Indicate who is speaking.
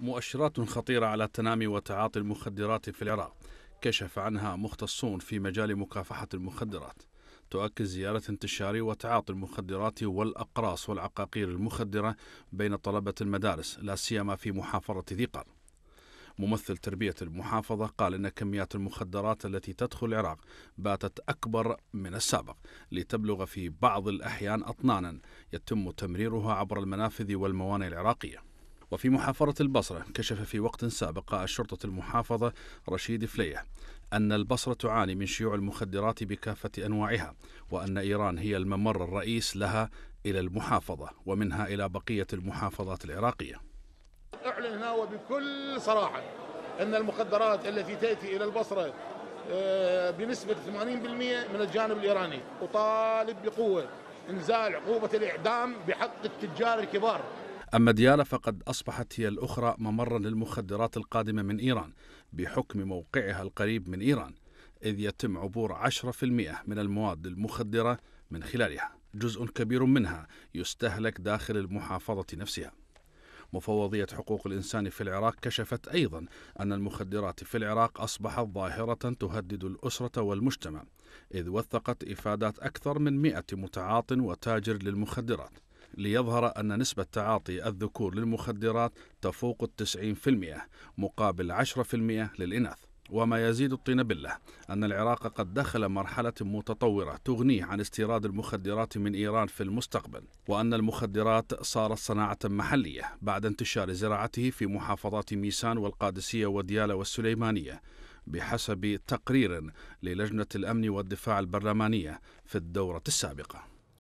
Speaker 1: مؤشرات خطيرة على تنامي وتعاطي المخدرات في العراق كشف عنها مختصون في مجال مكافحة المخدرات تؤكد زيارة انتشار وتعاطي المخدرات والأقراص والعقاقير المخدرة بين طلبة المدارس لا سيما في محافظة ذيقان ممثل تربية المحافظة قال إن كميات المخدرات التي تدخل العراق باتت أكبر من السابق لتبلغ في بعض الأحيان أطنانا يتم تمريرها عبر المنافذ والموانئ العراقية وفي محافظة البصرة كشف في وقت سابق الشرطة المحافظة رشيد فليه أن البصرة تعاني من شيوع المخدرات بكافة أنواعها وأن إيران هي الممر الرئيس لها إلى المحافظة ومنها إلى بقية المحافظات العراقية
Speaker 2: أعلن هنا وبكل صراحة أن المخدرات التي تأتي إلى البصرة آه، بنسبة 80% من الجانب الإيراني أطالب بقوة إنزال عقوبة الإعدام بحق التجار الكبار
Speaker 1: أما ديالا فقد أصبحت هي الأخرى ممرا للمخدرات القادمة من إيران بحكم موقعها القريب من إيران إذ يتم عبور 10% من المواد المخدرة من خلالها جزء كبير منها يستهلك داخل المحافظة نفسها مفوضية حقوق الإنسان في العراق كشفت أيضا أن المخدرات في العراق أصبحت ظاهرة تهدد الأسرة والمجتمع إذ وثقت إفادات أكثر من مئة متعاط وتاجر للمخدرات ليظهر أن نسبة تعاطي الذكور للمخدرات تفوق التسعين في المئة مقابل عشرة في المئة للإناث وما يزيد الطين بلة أن العراق قد دخل مرحلة متطورة تغنيه عن استيراد المخدرات من إيران في المستقبل وأن المخدرات صارت صناعة محلية بعد انتشار زراعته في محافظات ميسان والقادسية وديالة والسليمانية بحسب تقرير للجنة الأمن والدفاع البرلمانية في الدورة السابقة